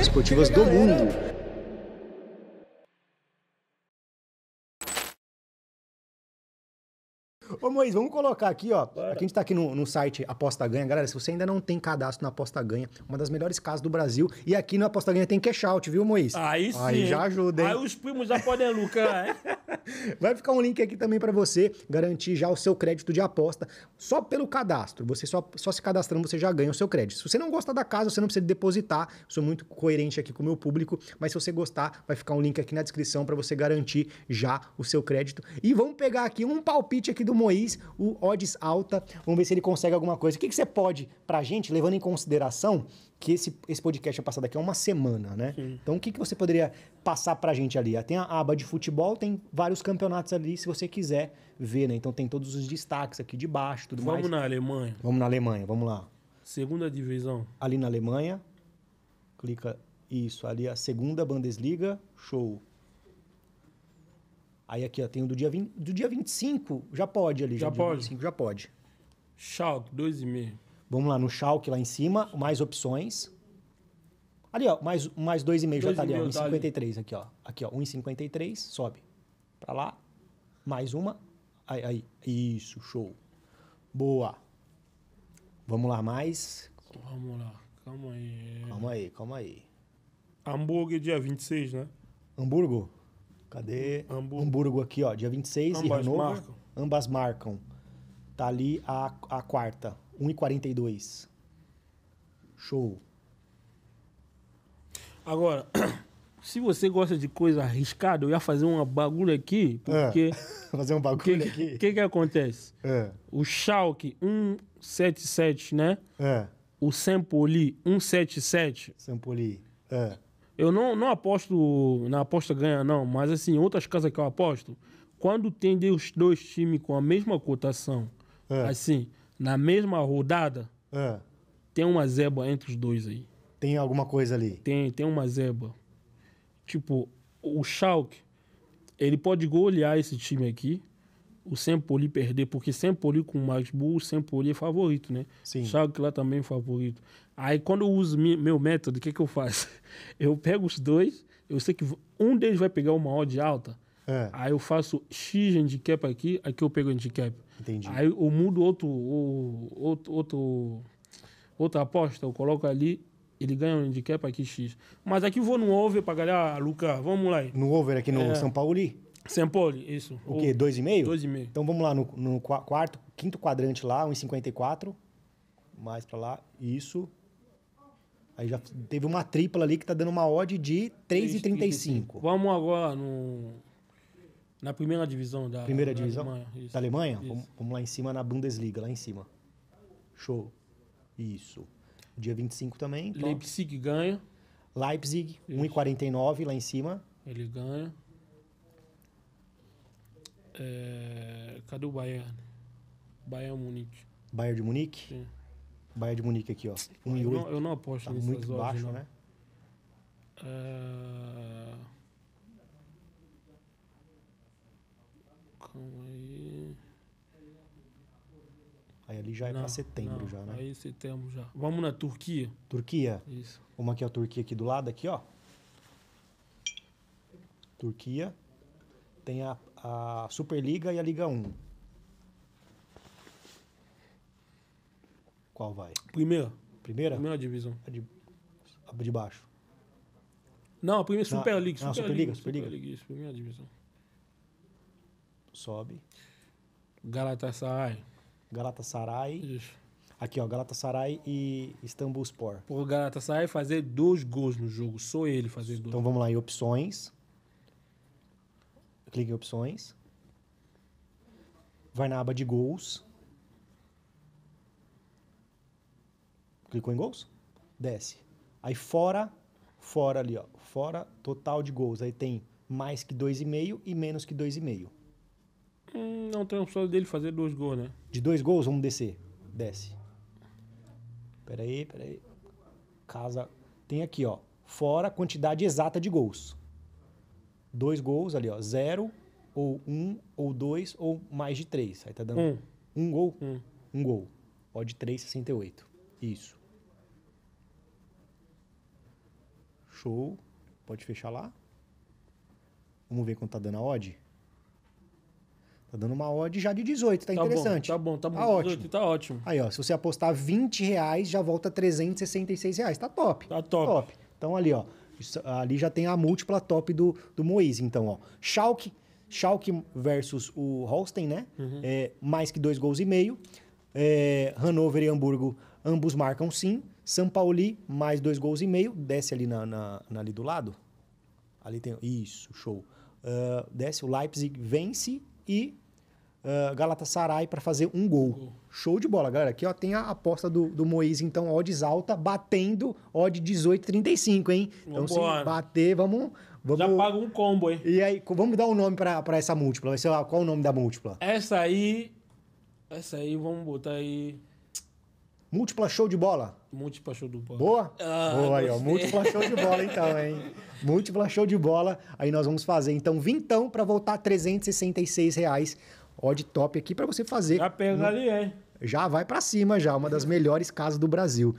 esportivas do mundo. Ô Moisés, vamos colocar aqui, ó. Bora. Aqui a gente tá aqui no, no, site Aposta Ganha. Galera, se você ainda não tem cadastro na Aposta Ganha, uma das melhores casas do Brasil. E aqui na Aposta Ganha tem cash out, viu, Moisés? Aí sim. Aí já ajuda, hein? Aí os primos já podem lucrar, hein? Vai ficar um link aqui também para você garantir já o seu crédito de aposta só pelo cadastro. Você só, só se cadastrando você já ganha o seu crédito. Se você não gosta da casa, você não precisa depositar. Sou muito coerente aqui com o meu público, mas se você gostar, vai ficar um link aqui na descrição para você garantir já o seu crédito. E vamos pegar aqui um palpite aqui do Mois, o odds alta. Vamos ver se ele consegue alguma coisa. O que, que você pode para gente, levando em consideração que esse, esse podcast vai é passado aqui a uma semana, né? Sim. Então o que, que você poderia passar pra gente ali. Tem a aba de futebol, tem vários campeonatos ali, se você quiser ver, né? Então tem todos os destaques aqui de baixo, tudo vamos mais. Vamos na Alemanha. Vamos na Alemanha, vamos lá. Segunda divisão. Ali na Alemanha, clica isso, ali a segunda Bundesliga, show. Aí aqui, ó, tem o do dia, 20, do dia 25, já pode ali. Já, já pode. 25, já pode. Schalke, 2,5. Vamos lá, no Schalke lá em cima, mais opções. Ali, ó, mais, mais 2,5 já tá ali, 1,53 tá aqui, ó. Aqui, ó, 1,53, sobe. Pra lá, mais uma. Aí, aí, isso, show. Boa. Vamos lá, mais. Vamos lá, calma aí. Calma aí, calma aí. Hambúrguer, dia 26, né? Hamburgo? Cadê? Hamburgo, Hamburgo aqui, ó, dia 26 ambas e Hanover. Marcam. Ambas marcam. Tá ali a, a quarta, 1,42. Show. Agora, se você gosta de coisa arriscada, eu ia fazer uma bagulho aqui, é. porque. É. fazer um bagulho que, aqui. O que, que acontece? É. O Schalke 177, né? É. O Sempoli 177. Sempoli, é. Eu não, não aposto na aposta ganha, não, mas assim, outras casas que eu aposto, quando tem os dois times com a mesma cotação, é. assim, na mesma rodada, é. tem uma zeba entre os dois aí. Tem alguma coisa ali? Tem, tem uma zebra. Tipo, o Schalke, ele pode golear esse time aqui, o Sempoli perder, porque Sempoli com o Magdeburgo, o Sempoli é favorito, né? Sim. O Schalke lá também é favorito. Aí quando eu uso meu método, o que, que eu faço? Eu pego os dois, eu sei que um deles vai pegar uma odd alta, é. aí eu faço X handicap aqui, aqui eu pego handicap. Entendi. Aí eu mudo outro, outro, outro outra aposta, eu coloco ali ele ganha um handicap aqui X. Mas aqui eu vou no over para galhar, ah, Luca, vamos lá. Aí. No over aqui no é... São Paulo? São Paulo, isso. O, quê? 2,5? 2,5. Então vamos lá no, no quarto, quinto quadrante lá, 1,54. Mais para lá. Isso. Aí já teve uma tripla ali que tá dando uma odd de 3,35. Vamos agora no, na primeira divisão da Primeira da divisão? Alemanha. Isso. Da Alemanha? Isso. Vamos, vamos lá em cima na Bundesliga, lá em cima. Show. Isso dia 25 também. Então. Leipzig ganha. Leipzig, 1,49 lá em cima. Ele ganha. É... Cadê o Bayern? Bayern Munique. Bayern de Munique? Sim. Bayern de Munique aqui, ó. 1, eu, não, eu não aposto tá muito baixo, não. né? É... Calma aí ali já é para setembro não, já, né? Aí é setembro já. Vamos na Turquia? Turquia? Isso. Uma aqui é a Turquia aqui do lado, aqui, ó. Turquia. Tem a, a Superliga e a Liga 1. Qual vai? Primeira. Primeira? Primeira divisão. A de, a de baixo. Não, a primeira não, League. Super não, Superliga, Superliga. Superliga, Superliga isso, primeira divisão. Sobe. Galatasaray. Galatasaray. Isso. Aqui, ó, Galatasaray e Istambul Sport. Por Galatasaray fazer dois gols no jogo, só ele fazer dois. Então vamos lá em opções. Clique em opções. Vai na aba de gols. Clicou em gols? Desce. Aí fora, fora ali, ó. Fora total de gols. Aí tem mais que 2,5 e menos que 2,5. Hum, não, tem uma opção dele fazer dois gols, né? De dois gols, vamos descer. Desce. Peraí, peraí. Casa. Tem aqui, ó. Fora a quantidade exata de gols. Dois gols ali, ó. Zero, ou um, ou dois, ou mais de três. Aí tá dando um, um gol. Um. um gol. Ó, de 3,68. Isso. Show. Pode fechar lá. Vamos ver quanto tá dando a odd. Tá dando uma odd já de 18, tá, tá interessante. Bom, tá bom, tá bom. Tá 18, ótimo. tá ótimo. Aí, ó, se você apostar 20 reais, já volta 366 reais. Tá top. Tá top. top. Então ali, ó, ali já tem a múltipla top do, do Moise. Então, ó, Schalke, Schalke versus o Holstein, né? Uhum. É, mais que dois gols e meio. É, Hannover e Hamburgo, ambos marcam sim. São Pauli, mais dois gols e meio. Desce ali, na, na, na ali do lado. Ali tem... Isso, show. Uh, desce, o Leipzig vence e uh, Galatasaray para fazer um gol. gol. Show de bola, galera. Aqui ó, tem a aposta do, do Moise, então, odds alta, batendo odd 18,35, hein? Então, se bater, vamos, vamos... Já paga um combo, hein? E aí, vamos dar um nome para essa múltipla. Vai ser, qual o nome da múltipla? Essa aí... Essa aí, vamos botar aí... Múltipla show de bola. Múltipla show de bola. Boa? Ah, Boa aí, ó. Múltipla show de bola, então, hein? Múltipla show de bola. Aí nós vamos fazer, então, vintão para voltar a 366 reais. Odd top aqui para você fazer. Já pega no... ali, hein? Já vai para cima, já. Uma das melhores casas do Brasil.